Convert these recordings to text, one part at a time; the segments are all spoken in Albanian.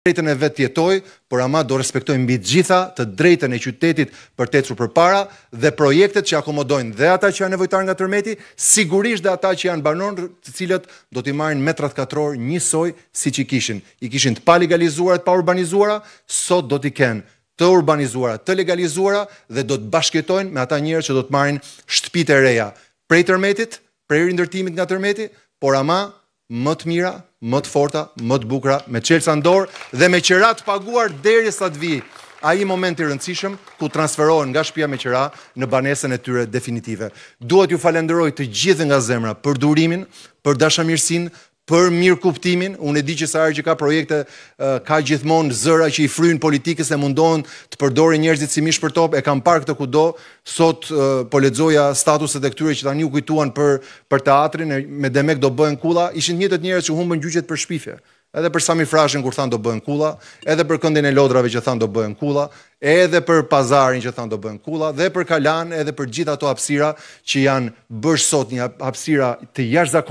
drejtën e vetë tjetoj, por ama do respektojnë mbi gjitha të drejtën e qytetit për të cu për para dhe projektet që akomodojnë dhe ata që janë nevojtar nga tërmeti, sigurisht dhe ata që janë banon të cilët do t'i marrin metrat katror njësoj si që i kishin. I kishin të pa legalizuar, të pa urbanizuara, sot do t'i kenë të urbanizuara, të legalizuara dhe do të bashkëtojnë me ata njërë që do të marrën shtpite reja prej tërmetit, prej rindërtimit nga tërmeti, por ama më të mira, më të forta, më të bukra, me qelësa në dorë dhe me qëra të paguar deri sa të vi a i moment rëndësishëm ku transferohen nga shpia me qëra në banesën e tyre definitive. Duhet ju falenderoj të gjithë nga zemra për durimin, për dashamirësin, për mirë kuptimin, unë e di që sa që ka projekte, ka gjithmonë zëra që i fryn politikës e mundon të përdori njerëzit si mishë për top, e kam parë këtë kudo, sot po ledzoja statuset e këtyre që tani u kujtuan për, për teatrin, me demek do bëhen kula, ishin një të njerëz që humbën gjyqet për shpife, edhe për Sami Frashin kur thanë do bëhen kula, edhe për këndin e lodrave që thanë do bëhen kula, edhe për pazarin që thanë do bëhen kula, dhe për kalan, edhe për gjitha ato hapsira që janë bërë sot një hapsira të jashtë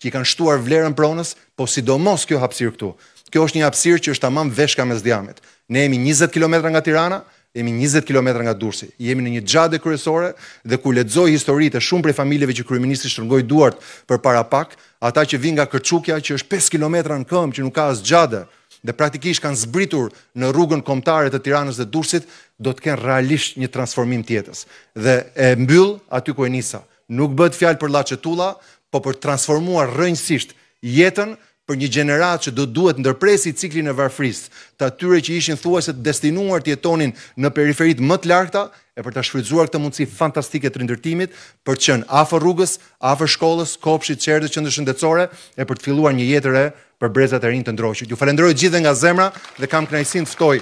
që i kanë shtuar vlerën pronës, po sidomos kjo hapësirë këtu. Kjo është një hapësirë që është tamam veshka me zdiamit. Ne jemi 20 km nga Tirana, jemi 20 km nga Durrësi. Jemi në një xhadë kryesore dhe ku lexoj historitë shumë prej familjeve që kryeministri shtrëngoi duart për para pak, ata që vinë nga Kërçukja që është 5 km në këmbë që nuk ka as xhadë dhe praktikisht kanë zbritur në rrugën kombëtare të Tiranës dhe Durrësit, do të kenë realisht një transformim të jetës. Dhe e mbyll aty ku e nisa. Nuk bëhet fjalë për llaçetulla, po për transformuar rrënjësisht jetën për një gjeneratë që do duhet ndërpresi ciklin e varfrisë, të atyre që ishin të destinuar të jetonin në periferit më të larkta, e për të shfridzuar këtë mundësi fantastike të rindërtimit, për të qënë afë rrugës, afë shkollës, kopshit, qerdë, qëndë shëndetsore, e për të filluar një jetër e për brezat e rinë të ndroshë. Ju falenderoj gjithë nga zemra dhe kam kënajsin të ftoj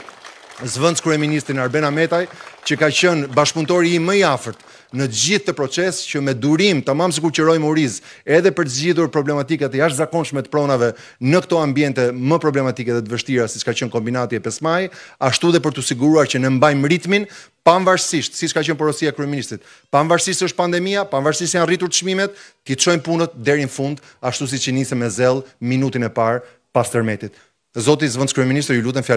zvëndës kërë e ministrin Arben Ametaj, që ka qënë bashkëpuntori i më jafërt në gjithë të proces që me durim të mamë së ku qërojmë u rizë edhe për gjithur problematikat e ashtë zakonshme të pronave në këto ambjente më problematike dhe të vështira si s'ka qënë kombinati e pesmaj, ashtu dhe për të siguruar që në mbajmë ritmin panvarsisht, si s'ka qënë porosia kërëministit, panvarsisht është pandemia, panvarsisht janë rritur të shmimet, ti të qojmë punët derin fund, ashtu si që njëse me zel minutin e parë pas tërmetit. Zotis, vëndës kërëministr, ju lutën